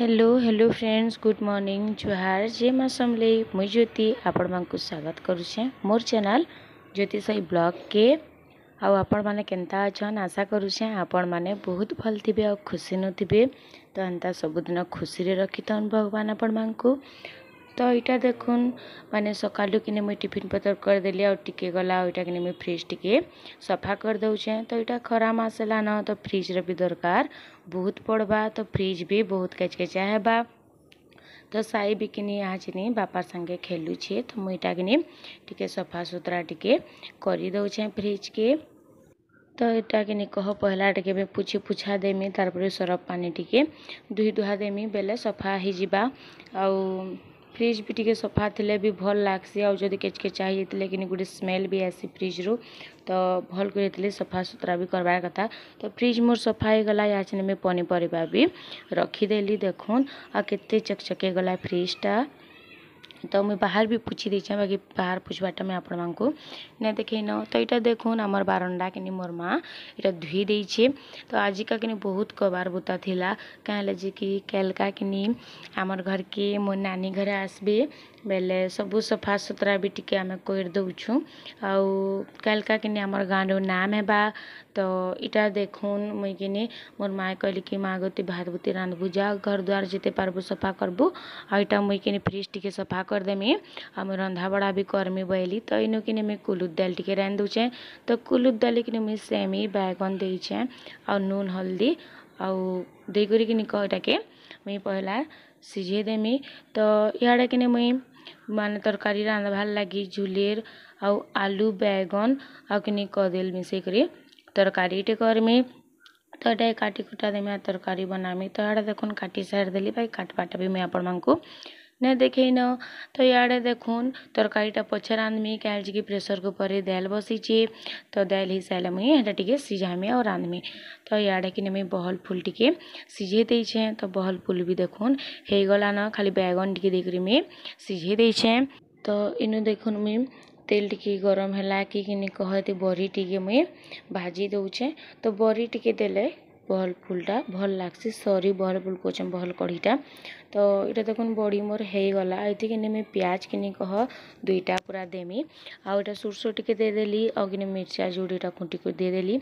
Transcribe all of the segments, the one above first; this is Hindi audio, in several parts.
hello hello friends good morning जुहार जे माँ समलेई मुई ज्योति आपण मानक स्वागत करुचे मोर चैनल ज्योतिषय ब्लग के आउ आपण मैंने केन्ता अच्छन आशा करुचे आपण माने बहुत भल थे आ खुशी नुथे तो एंता सबुदिन खुशी रखी भगवान आपण मानक ତ ଇଟା ଦେଖୁନ୍ ମାନେ ସକାଲୁ କିନି ମୁଇଁ ଟିଫିନ୍ ପତର୍ କରିଦେଲି ଆଉ ଟିକେ ଗଲା ଆଉ ଇଟା କିନି ମୁଇଁ ଫ୍ରିଜ୍ ଟିକେ ସଫା କରିଦେଉଛେଁ ତ ଇଟା ଖରା ମାସ୍ ହେଲାନ ତ ଫ୍ରିଜ୍ର ବି ଦରକାର ବହୁତ ପଡ଼୍ବା ତ ଫ୍ରିଜ୍ ବି ବହୁତ କେଚ୍କେଚା ହେବା ତ ସାଇ ବି କିନି ଆଜିନି ବାପା ସାଙ୍ଗେ ଖେଲୁଛେ ତ ମୁଇଁ ଇଟା କିନି ଟିକେ ସଫାସୁତୁରା ଟିକେ କରିଦେଉଛେଁ ଫ୍ରିଜ୍କେ ତ ଇଟା କିନି କହ ପହଲା ଟିକେ ମୁଇଁ ପୁଛି ପୁଛା ଦେମି ତାର୍ ପରେ ସରଫ ପାନି ଟିକେ ଧୁଇ ଧୁଆ ଦେମି ବେଲେ ସଫା ହେଇଯିବା ଆଉ ଫ୍ରିଜ୍ ବି ଟିକେ ସଫା ଥିଲେ ବି ଭଲ୍ ଲାଗ୍ସି ଆଉ ଯଦି କେଚ୍ କେଚା ହେଇଯାଇଥିଲେ କିନି ଗୁଟେ ସ୍ମେଲ୍ ବି ଆଏସି ଫ୍ରିଜ୍ରୁ ତ ଭଲ୍ କରି ହେଇଥିଲେ ସଫା ସୁତୁରା ବି କର୍ବାର୍ କଥା ତ ଫ୍ରିଜ୍ ମୋର୍ ସଫା ହେଇଗଲା ଇହାଛିନି ମୁଇଁ ପନିପରିବା ବି ରଖିଦେଲି ଦେଖୁନ୍ ଆଉ କେତେ ଚକ୍ଚକ୍ ହେଇଗଲା ଫ୍ରିଜ୍ଟା ତ ମୁଇଁ ବାହାର୍ ବି ପୁଛି ଦେଇଛେଁ ବାକି ବାହାର୍ ପୁଛବାର୍ଟା ମୁଇଁ ଆପଣମାନଙ୍କୁ ନାଇଁ ଦେଖେଇନ ତ ଇଟା ଦେଖୁନ୍ ଆମର୍ ବାରଣ୍ଡା କିନି ମୋର୍ ମା' ଇଟା ଧୁଇ ଦେଇଛେ ତ ଆଜିକା କିନି ବହୁତ୍ କବାର୍ ବୁତା ଥିଲା କାଁ ହେଲା ଯେ କି କାଲ୍କା କିନି ଆମର୍ ଘର୍କେ ମୋର୍ ନାନୀ ଘରେ ଆସ୍ବେ बेले सब सफा सुतरा भी टी आम करदेचु आउ कलका कि आम गाँव नाम है तो इटा देखून मुई कि मोर माए कहली कि माँ गोती भात भूती रांधबु जा घर द्वार जिते पार्बू सफा करबु आईटा मुई कि फ्रिज टिके सफा करदेमी आ मुझ रंधाबड़ा भी करमी बैली तो इनु कि मुझे कुलुद दाल टी रांध दूचे तो कुलुद दाल कि मुझे सेमी बैगन देचे आउ नून हल्दी आउ देकर कि कहटा के मुई पहला सीझे देमी तो इड़े कि मुई माने तरकारी रांदा ভাল লাগি ঝুলিয়র আউ আলু বেগন আকনি কদেল মিশাই করি তরকারি টি করমি তো এটা কাটি কুটা দে মে তরকারি বনামি তো আড়া দেখুন কাটি সার দেলি ভাই কাটপাটাবি মে আপন মানকু ନେ ଦେଖେଇନ ତ ଇଆଡ଼େ ଦେଖୁନ୍ ତରକାରୀଟା ପଛରେ ରାନ୍ଧ୍ମି କାଏଲ୍ ଯେ କି ପ୍ରେସର୍ କୁକର୍ରେ ଦାଏଲ୍ ବସିଛେ ତ ଦାଏଲ୍ ହେଇସାଏଲେ ମୁଇଁ ହେଟା ଟିକେ ସିଝାମି ଆଉ ରାନ୍ଧ୍ମି ତ ଇଆଡ଼େ କିନି ମୁଇଁ ବହଲ୍ ଫୁଲ୍ ଟିକେ ସିଝେଇ ଦେଇଛେଁ ତ ବହଲ୍ ଫୁଲ୍ ବି ଦେଖୁନ୍ ହେଇଗଲାନ ଖାଲି ବାଏଗନ୍ ଟିକେ ଦେଇକରି ମୁଇଁ ସିଝେଇ ଦେଇଛେଁ ତ ଇନୁ ଦେଖୁନ୍ ମୁଇଁ ତେଲ୍ ଟିକେ ଗରମ୍ ହେଲା କି କିନି କହତି ବରି ଟିକେ ମୁଇଁ ଭାଜି ଦଉଛେଁ ତ ବରି ଟିକେ ଦେଲେ বহল ফুলটা ভাল লাগছে সরি বহল ফুল কোচম বহল কড়িটা তো এটা দেখুন বড়ি মোর হয়েগলা এদিকে নেমি পিঁয়াজ কিনি কহ দুইটা পুরা দেমি আউ এটা সোরষ টিকে দিয়ে দেলি আউকিনি মির্চা জুড়িটা খুঁটি করে দিয়ে দেলি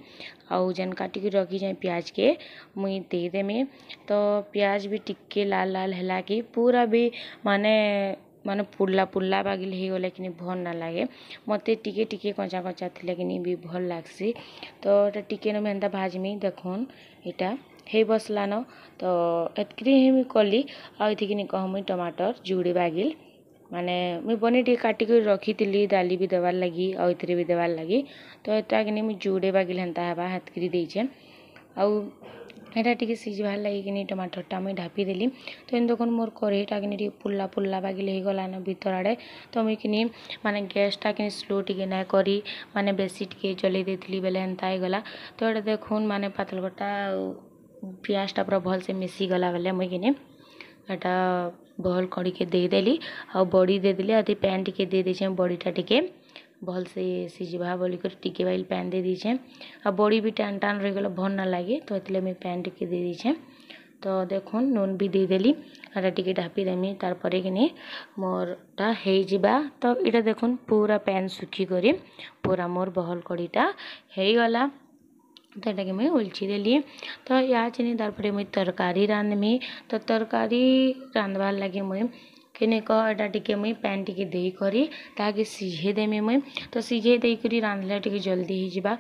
আউ যেন কাটিকি রখি যাই পিঁয়াজকে মুই দিয়ে দেমি তো পিঁয়াজ বি টিকে লাল লাল হেলা পুরা বি মানে ମାନେ ପୁଡ଼୍ଲା ପୁଡ଼୍ଲା ବାଗିର୍ ହେଇଗଲେ କିନି ଭଲ୍ ନାଇଁ ଲାଗେ ମୋତେ ଟିକେ ଟିକେ କଞ୍ଚା କଞ୍ଚା ଥିଲେ କିନି ବି ଭଲ୍ ଲାଗ୍ସି ତ ଇଟା ଟିକେ ନୁ ହେନ୍ତା ଭାଜ୍ମି ଦେଖୁନ୍ ଇଟା ହେଇ ବସ୍ଲାନ ତ ଏତ୍କିରି ହିଁ ମୁଇଁ କଲି ଆଉ ଏଥିକିନି କହମି ଟମାଟର୍ ଯୁଡ଼େ ବାଗିର୍ ମାନେ ମୁଇଁ ବନେଇ ଟିକେ କାଟିକରି ରଖିଥିଲି ଡାଲି ବି ଦେବାର୍ ଲାଗି ଆଉ ଏଥିରେ ବି ଦେବାର୍ ଲାଗି ତ ଇଟା କିନି ମୁଇଁ ଯୁଡ଼େ ବାଗିର୍ ହେନ୍ତା ହେବା ହେତ୍କିରି ଦେଇଛେଁ ଆଉ ଏଇଟା ଟିକେ ସିଝି ବାହାରିଲା ହେଇକିନି ଟମାଟରଟା ମୁଇଁ ଢାପି ଦେଲି ତ ଏନ୍ ଦେଖୁନ୍ ମୋର କରେଇଟା କିନି ଟିକେ ପୁଲ୍ଲା ପୁଲ୍ଲା ବାଗିଲେ ହେଇଗଲାନ ଭିତର ଆଡ଼େ ତ ମୁଇଁ କିନି ମାନେ ଗ୍ୟାସ୍ଟା କିନି ସ୍ଲୋ ଟିକେ ନାଇଁ କରି ମାନେ ବେଶୀ ଟିକେ ଚଲେଇ ଦେଇଥିଲି ବେଲେ ଏନ୍ତା ହେଇଗଲା ତ ଏଇଟା ଦେଖୁନ୍ ମାନେ ପାତଲକଟା ଆଉ ପିଆଜଟା ପୁରା ଭଲସେ ମିଶିଗଲା ବେଲେ ମୁଇଁ କିନି ଏଇଟା ଭଲ୍ କରିକି ଦେଇଦେଲି ଆଉ ବଡ଼ି ଦେଇଦେଲି ଆଉ ପାନ୍ ଟିକେ ଦେଇଦେଇଛେଁ ବଡ଼ିଟା ଟିକେ भल से सीझा बोलिक टिके वाइल पैन दे दीछे आ बड़ी भी टाण टाण रही गल भल ना लगे तो ये मुझे पैन टिके दे दीछे तो देख नून भी देदेली टे ढापी देमी तार मोरटा हो जा तो यहाँ देख पूरा पैन सुखी पूरा मोर बहल कड़ीटा हो गला तो ये मुझे उल्ची देली तो या चीनी तार तरकारी रांधमी तो तरकारी रांधवार लगे मुझे କେନେ କହ ଏଇଟା ଟିକେ ମୁଇଁ ପାନ୍ ଟିକେ ଦେଇକରି ତାହାକେ ସିଝେଇ ଦେମି ମୁଇଁ ତ ସିଝେଇ ଦେଇକରି ରାନ୍ଧିଲେ ଟିକେ ଜଲ୍ଦି ହେଇଯିବା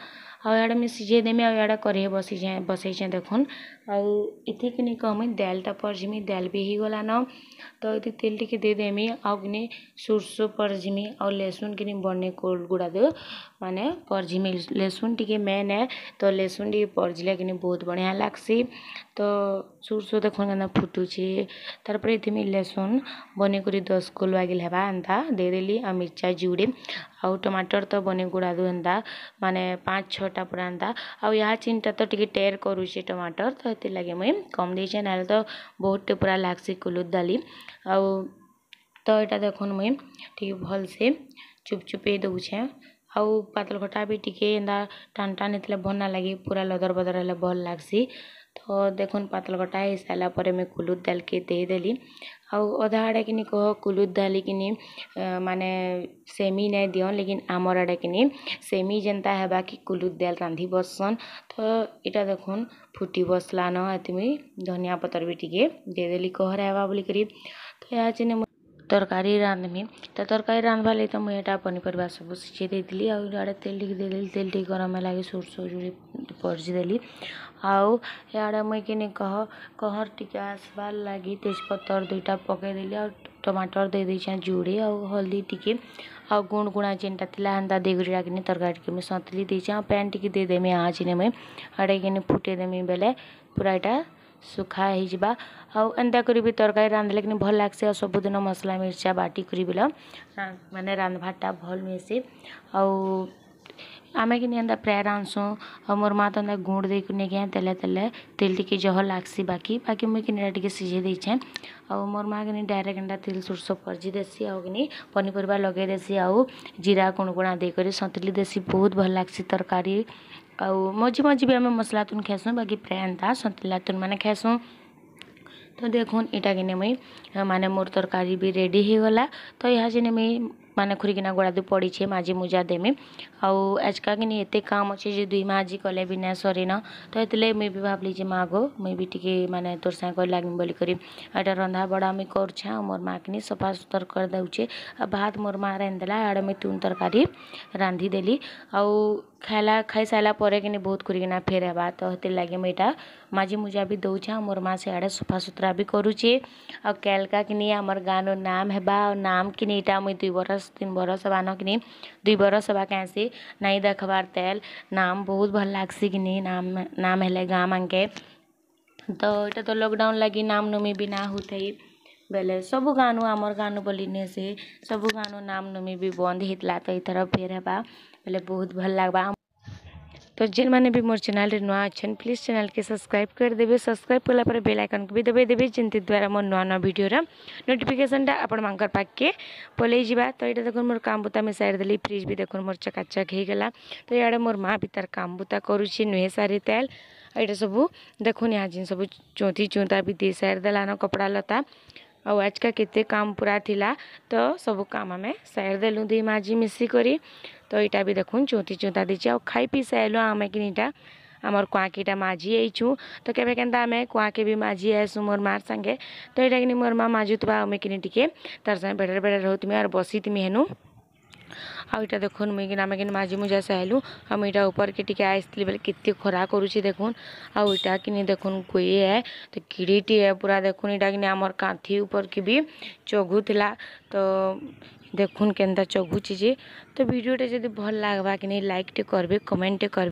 ଆଉ ଇଆଡ଼େ ମୁଇଁ ସିଝେଇ ଦେମି ଆଉ ଇଆଡ଼େ କରେଇ ବସେଇଛେଁ ବସେଇଛେଁ ଦେଖୁନ୍ ଆଉ ଏଥି କିନି କହମି ଡ଼ାଲ୍ଟା ପରଝିମି ଡ଼ାଲ୍ ବି ହେଇଗଲାନ ତ ଏଥି ତେଲ୍ ଟିକେ ଦେଇଦେମି ଆଉ କିନି ସୁର୍ଷୋ ପରଝିମି ଆଉ ଲେସୁନ୍ କିନି ବନେ ଗୁଡ଼ାଦୁ ମାନେ ପରଝିମି ଲେସୁନ୍ ଟିକେ ମେନ୍ ଏ ତ ଲେସୁନ୍ ଟିକେ ପରଝିଲେ କିନି ବହୁତ ବଢ଼ିଆ ଲାଗ୍ସି ତ ସୁର୍ଷୋ ଦେଖୁନ୍ କେନ୍ତା ଫୁଟୁଛି ତାର୍ ପରେ ଏଥି ମୁଇଁ ଲେସୁନ୍ ବନେଇକରି ଦଶ୍ କୋଲ୍ ବାଗିଲ୍ ହେବା ଏନ୍ତା ଦେଇଦେଲି ଆଉ ମିର୍ଚା ଜୁଡ଼େ ଆଉ ଟମାଟର୍ ତ ବନେଇ ଗୁଡ଼ାଦୁ ଏନ୍ତା ମାନେ ପାଞ୍ଚ ଛଅଟା ପୁରା ଏନ୍ତା ଆଉ ଏହା ଚିନ୍ଟା ତ ଟିକେ ଟେର୍ କରୁଛେ ଟମାଟର୍ ତ ସେଥିଲାଗି ମୁଇଁ କମ୍ ଦେଇଛେ ନହେଲେ ତ ବହୁତ୍ଟେ ପୁରା ଲାଗ୍ସି କୁଲୁଦ୍ ଡାଲି ଆଉ ତ ଇଟା ଦେଖୁନ୍ ମୁଇଁ ଟିକେ ଭଲ୍ସେ ଚୁପ୍ ଚୁପେଇ ଦଉଛେଁ ଆଉ ପାତଲ୍ ଘଟା ବି ଟିକେ ଏନ୍ତା ଟାନ୍ ଟାନ୍ ହେଇଥିଲେ ଭଲ୍ ନାଇଁ ଲାଗି ପୁରା ଲଦର୍ ବଦର୍ ହେଲେ ଭଲ୍ ଲାଗ୍ସି ତ ଦେଖୁନ୍ ପାତଲ୍ ଘଟା ହେଇସାରିଲା ପରେ ମୁଇଁ କୁଲୁଦ୍ ଡାଲ୍କେ ଦେଇଦେଲି ଆଉ ଅଧା ଆଡ଼େ କିନି କହ କୁଲୁଦ୍ ଦାଲି କିନି ମାନେ ସେମି ନାଇଁ ଦିଅନ୍ ଲେକିନ୍ ଆମର୍ ଆଡ଼େ କିନି ସେମି ଯେନ୍ତା ହେବା କି କୁଲୁଦ୍ ଦାଲ୍ ରାନ୍ଧି ବସନ୍ ତ ଇଟା ଦେଖୁନ୍ ଫୁଟି ବସଲାନ ହେତି ମୁଇଁ ଧନିଆ ପତର୍ ବି ଟିକେ ଦେଇଦେଲି କହର୍ ହେବା ବୋଲିକରି ତ ଇହାଚିନି तरकारी रांधमी तो तरकारी रांधवा लगी तो मुझे पनीपरिया सब सीझेदी आड़े तेल टे तेल टे गरम लगे सोर्स जोड़ी परजीदेली आड़े मुई कि कह कहर टी आसवार लगी तेजपतर दुईटा पकईदेली आ टमाटर दे देचे जोड़े आ हल्दी टिके आ गुण गुणा चेनटा थी हाँ देखी डाकनी तरकारी मुझे सतली देचे पैन टिकेदेमी आ चीनी मुई आड़े कि फुटेदेमी बेले पूरा यहाँ सुखा ହେଇଯିବା ଆଉ ଏନ୍ତା କରି ବି ତରକାରୀ ରାନ୍ଧିଲେ କିନି ଭଲ୍ ଲାଗ୍ସି ଆଉ ସବୁଦିନ ମସଲା ମିର୍ଚା ବାଟି କରି ବେଲେ ମାନେ ରାନ୍ଧବାରଟା ଭଲ୍ ମିଲ୍ସି ଆଉ ଆମେ କିନି ଏନ୍ତା ପ୍ରାୟ ରାନ୍ଧସୁଁ ଆଉ ମୋର ମା' ତ ଏନ୍ତା ଗୁଣ୍ଡ ଦେଇକି ନେଇକି ତେଲେ ତେଲେ ତେଲ ଟିକେ ଜହ ଲାଗ୍ସି ବାକି ବାକି ମୁଇଁ କିନି ଏଇଟା ଟିକେ ସିଝେଇ ଦେଇଛେଁ ଆଉ ମୋର ମା' କିନି ଡାଇରେକ୍ଟ ଏନ୍ତା ତେଲ ସୋର୍ଷ ପର୍ଜି ଦେସି ଆଉ କିନି ପନିପରିବା ଲଗେଇ ଦେସି ଆଉ ଜିରା କୁଣକୁଣା ଦେଇକରି ସନ୍ତୁଲି ଦେସି ବହୁତ ଭଲ ଲାଗ୍ସି ତରକାରୀ ଆଉ ମଝି ମଝି ବି ଆମେ ମସଲା ତୁନ୍ ଖାଏସୁଁ ବାକି ପ୍ରାୟ ଏନ୍ତା ସନ୍ତୁଲା ତୁନ୍ ମାନେ ଖାଏସୁଁ ତ ଦେଖୁନ୍ ଇଟାକିନି ମୁଇଁ ମାନେ ମୋର ତରକାରୀ ବି ରେଡ଼ି ହେଇଗଲା ତ ଏହା ଯେନେ ମୁଇଁ ମାନେ ଖୁରିକିନା ଗୋଡ଼ାଦୁ ପଡ଼ିଛେ ମାଜି ମୁଜା ଦେମି ଆଉ ଆଜିକା କିନି ଏତେ କାମ ଅଛେ ଯେ ଦୁଇ ମାଜି କଲେ ବି ନା ସରିନ ତ ଏଥିଲାଗି ମୁଇଁ ବି ଭାବଲି ଯେ ମା' ଗୋ ମୁଇଁ ବି ଟିକେ ମାନେ ତୋର ସାଙ୍ଗେ କରି ଲାଗମି ବୋଲିକରି ଏଇଟା ରନ୍ଧା ବଢ଼ା ମୁଇଁ କରୁଛେ ଆଉ ମୋର ମା' କିନି ସଫା ସୁତର କରିଦେଉଛେ ଆଉ ଭାତ ମୋର ମା' ରାନ୍ଧିଦେଲା ଆଡ଼େ ମୁଇଁ ତୁନ ତରକାରୀ ରାନ୍ଧିଦେଲି ଆଉ ଖାଇଲା ଖାଇସାରିଲା ପରେ କିନି ବହୁତ କରିକିନା ଫେର୍ ହେବା ତ ହେଥିର୍ ଲାଗି ମୁଇଁ ଏଇଟା ମାଜି ମୁଜା ବି ଦଉଛେଁ ଆଉ ମୋର୍ ମା' ସିଆଡ଼େ ସଫାସୁତୁରା ବି କରୁଛେ ଆଉ କାଲ୍କା କିନି ଆମର୍ ଗାଁର ନାମ ହେବା ଆଉ ନାମ କିନି ଏଇଟା ମୁଇଁ ଦୁଇ ବରଷ ତିନି ବରଷ ହେବାନ କିନି ଦୁଇ ବରଷ ହେବା କାଏଁସି ନାଇଁ ଦେଖ୍ବାର୍ ତେଲ୍ ନାମ ବହୁତ ଭଲ୍ ଲାଗ୍ସି କିନି ନାମ ନାମ ହେଲେ ଗାଁ ମାନକେ ତ ଏଇଟା ତ ଲକ୍ଡାଉନ୍ ଲାଗି ନାମ ନୁମି ବି ନା ହଉଥାଇ बोले सब गानू आमर गानू बोलने से सब गानू नाम नुमी भी बंद होता तो यथर फेर हेबा बोले बहुत भल लगवा तो जिन माने भी मोर चैनल नुआ अच्छे प्लीज चैनल के सब्सक्राइब कर देबे सब्सक्राइब कला बेल आइकन को भी दबे देबे जिनते द्वारा मोर नुआ नुआ भिडियोर नोटिफिकेसन टा आपण मांकर पाके तो एटा देखन मोर काम बुता में सार देली फ्रिज भी देखन मोर चकाचक हे गेला तो याडे मोर मां तार काम बुता करू नुहे सारी तेल ये सब देखुनी आ जिन सब चुंती चुंता भी दे सार देला कपड़ा लता ଆଉ ଆଜିକା କେତେ କାମ ପୁରା ଥିଲା ତ ସବୁ କାମ ଆମେ ସାରିଦେଲୁ ଦୁଇ ମା' ଝି ମିଶିକରି ତ ଏଇଟା ବି ଦେଖୁନ୍ ଚୁଁତି ଚୁଁତା ଦେଇଛି ଆଉ ଖାଇ ପିଇ ସାରିଲୁ ଆମେ କି ଏଇଟା ଆମର କୁଆଁକିଟା ମାଝି ହେଇଛୁ ତ କେବେ କେନ୍ତା ଆମେ କୁଆଁକେ ବି ମାଝି ଆସୁ ମୋର ମାଆର ସାଙ୍ଗେ ତ ଏଇଟା କିନି ମୋର ମା ମାଜୁଥିବା ଆମେ କିନି ଟିକେ ତାର ସାଙ୍ଗେ ବେଡ଼ରେ ବେଡ଼ରେ ରହୁଥିମି ଆର୍ ବସିଥିମି ହେନୁ ଆଉ ଏଇଟା ଦେଖୁନ୍ ମୁଇଁ କିନା ଆମେ କିନ୍ ମାଝି ମୁଝା ସାହେଲୁ ଆଉ ମୁଇଁ ଏଇଟା ଉପରକେ ଟିକେ ଆସିଥିଲି ବେଲେ କେତେ ଖରା କରୁଛି ଦେଖୁନ୍ ଆଉ ଏଇଟା କିନି ଦେଖୁନ୍ କୁଏ ଏ ତ କିଡ଼ିଟିଏ ପୁରା ଦେଖୁନ୍ ଏଇଟା କିନି ଆମର କାନ୍ଥି ଉପରକେ ବି ଚଘୁଥିଲା ତ ଦେଖୁନ୍ କେନ୍ତା ଚଘୁଛି ଯେ ତ ଭିଡ଼ିଓଟେ ଯଦି ଭଲ ଲାଗ୍ବା କି ନାଇଁ ଲାଇକ୍ଟେ କରିବେ କମେଣ୍ଟଟେ କରିବେ